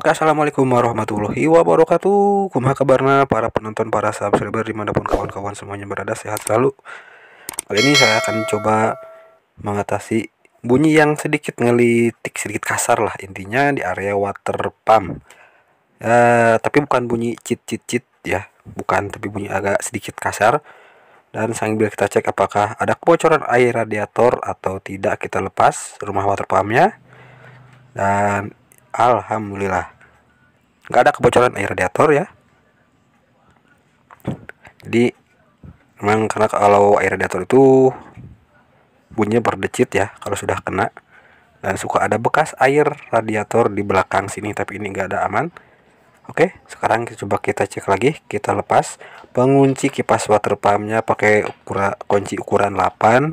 Oke assalamualaikum warahmatullahi wabarakatuh Kumaha kabarnya para penonton para subscriber dimanapun kawan-kawan semuanya berada sehat selalu Kali ini saya akan coba mengatasi bunyi yang sedikit ngelitik sedikit kasar lah intinya di area water pump e, Tapi bukan bunyi cit cit cit ya bukan tapi bunyi agak sedikit kasar dan sambil kita cek apakah ada kebocoran air radiator atau tidak kita lepas rumah water pumpnya dan Alhamdulillah nggak ada kebocoran air radiator ya jadi memang karena kalau air radiator itu bunyinya berdecit ya kalau sudah kena dan suka ada bekas air radiator di belakang sini tapi ini nggak ada aman oke sekarang coba kita cek lagi kita lepas pengunci kipas water pumpnya pakai ukura, kunci ukuran 8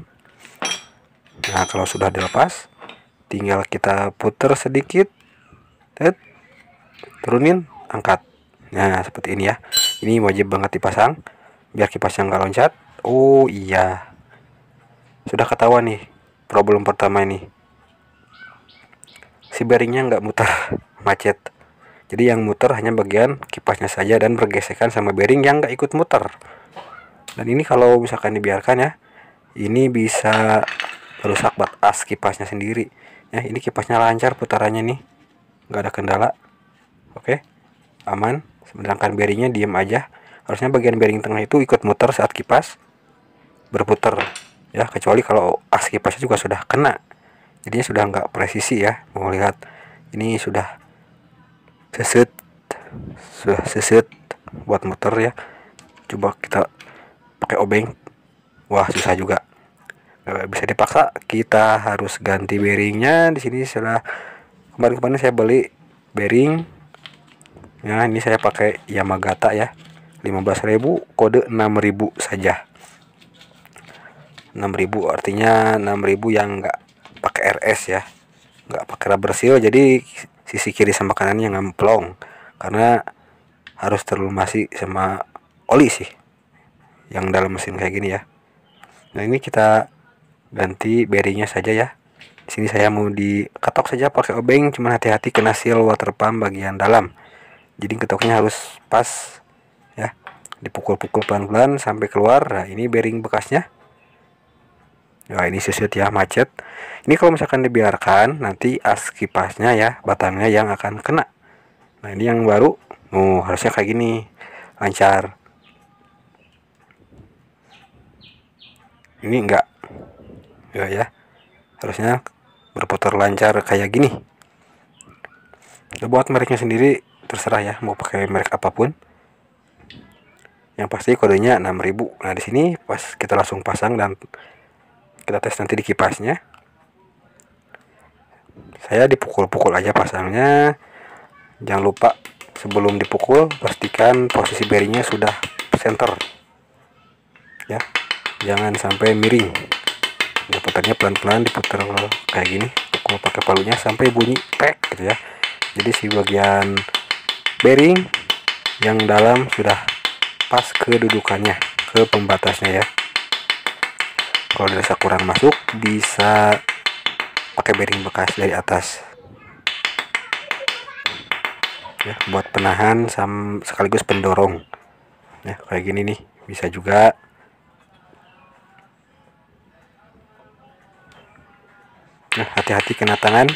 nah kalau sudah dilepas tinggal kita puter sedikit Tet. Turunin, angkat. Nah, seperti ini ya. Ini wajib banget dipasang biar kipasnya nggak loncat. Oh iya. Sudah ketahuan nih problem pertama ini. Si bearingnya nggak muter, macet. Jadi yang muter hanya bagian kipasnya saja dan bergesekan sama bearing yang nggak ikut muter. Dan ini kalau misalkan dibiarkan ya, ini bisa rusak merusak as kipasnya sendiri. Ya, ini kipasnya lancar putarannya nih nggak ada kendala oke okay. aman sedangkan bearingnya diem aja harusnya bagian bearing tengah itu ikut muter saat kipas berputar ya kecuali kalau as kipasnya juga sudah kena jadinya sudah nggak presisi ya mau lihat ini sudah seset sudah seset buat muter ya coba kita pakai obeng wah susah juga bisa dipaksa kita harus ganti bearingnya di sini sudah kemarin-kemarin saya beli bearing nah ini saya pakai Yamagata ya 15.000 kode 6.000 saja 6.000 artinya 6.000 yang enggak pakai RS ya enggak pakai rubber seal jadi sisi kiri sama kanan kanannya ngemplong karena harus terlumasi sama oli sih yang dalam mesin kayak gini ya nah ini kita ganti bearingnya saja ya di sini saya mau diketok saja pakai obeng, cuman hati-hati kena seal water pump bagian dalam. Jadi ketoknya harus pas ya. Dipukul-pukul pelan-pelan sampai keluar. Nah, ini bearing bekasnya. Nah, ini susut ya macet. Ini kalau misalkan dibiarkan nanti as kipasnya ya, batangnya yang akan kena. Nah, ini yang baru. Oh, harusnya kayak gini. Lancar. Ini enggak. Ya ya. Harusnya berputar lancar kayak gini buat mereknya sendiri terserah ya mau pakai merek apapun yang pasti kodenya 6000 nah di sini pas kita langsung pasang dan kita tes nanti di kipasnya saya dipukul-pukul aja pasangnya jangan lupa sebelum dipukul pastikan posisi bearingnya sudah center ya jangan sampai miring putarnya pelan-pelan diputar kayak gini pukul pakai palunya sampai bunyi pek gitu ya jadi si bagian bearing yang dalam sudah pas kedudukannya ke pembatasnya ya kalau dirasa kurang masuk bisa pakai bearing bekas dari atas ya buat penahan sam sekaligus pendorong ya kayak gini nih bisa juga hati-hati kena tangan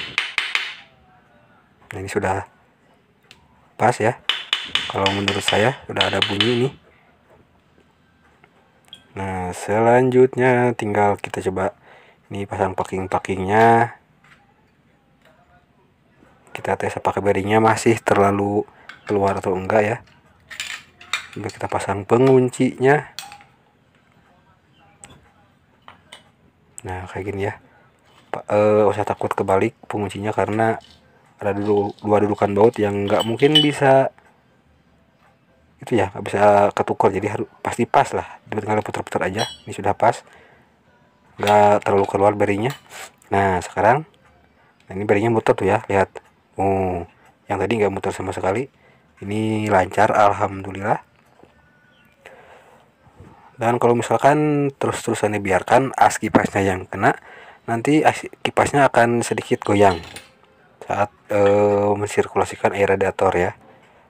nah ini sudah pas ya kalau menurut saya sudah ada bunyi ini. nah selanjutnya tinggal kita coba ini pasang packing-packingnya kita tes apakah bearingnya masih terlalu keluar atau enggak ya ini kita pasang penguncinya nah kayak gini ya uh, eh, usah takut kebalik penguncinya karena ada dulu dua dudukan baut yang nggak mungkin bisa itu ya nggak bisa ketukar jadi harus pasti pas lah tinggal putar-putar aja ini sudah pas nggak terlalu keluar berinya nah sekarang nah ini berinya muter tuh ya lihat oh yang tadi nggak muter sama sekali ini lancar alhamdulillah dan kalau misalkan terus-terusan dibiarkan as kipasnya yang kena nanti kipasnya akan sedikit goyang saat e, mensirkulasikan air radiator ya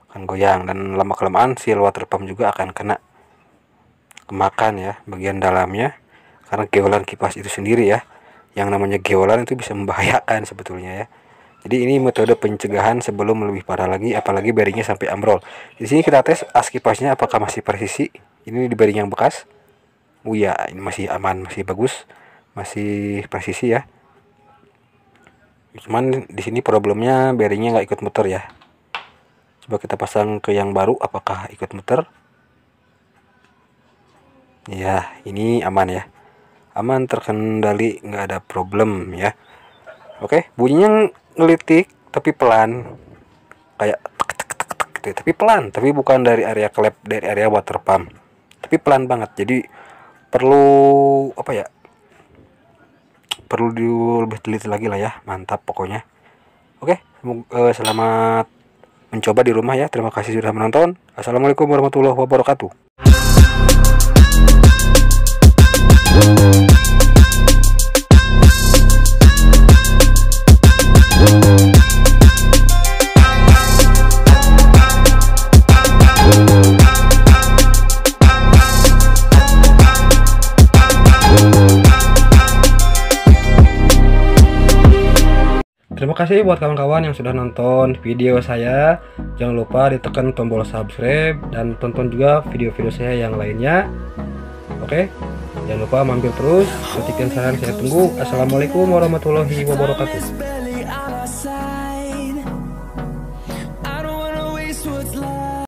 akan goyang dan lama kelamaan si water pump juga akan kena kemakan ya bagian dalamnya karena geolan kipas itu sendiri ya yang namanya geolan itu bisa membahayakan sebetulnya ya jadi ini metode pencegahan sebelum lebih parah lagi apalagi bearingnya sampai ambrol di sini kita tes as kipasnya apakah masih presisi ini di bearing yang bekas Oh ya, ini masih aman, masih bagus masih presisi ya cuman di sini problemnya bearingnya nggak ikut muter ya coba kita pasang ke yang baru apakah ikut muter ya ini aman ya aman terkendali nggak ada problem ya oke bunyinya ngelitik tapi pelan kayak tek tek tek tek gitu ya. tapi pelan tapi bukan dari area klep dari area water pump tapi pelan banget jadi perlu apa ya perlu di lebih teliti lagi lah ya mantap pokoknya oke eh, selamat mencoba di rumah ya terima kasih sudah menonton assalamualaikum warahmatullahi wabarakatuh Terima kasih buat kawan-kawan yang sudah nonton video saya. Jangan lupa ditekan tombol subscribe dan tonton juga video-video saya yang lainnya. Oke, jangan lupa mampir terus. Ketika saran saya tunggu. Assalamualaikum warahmatullahi wabarakatuh.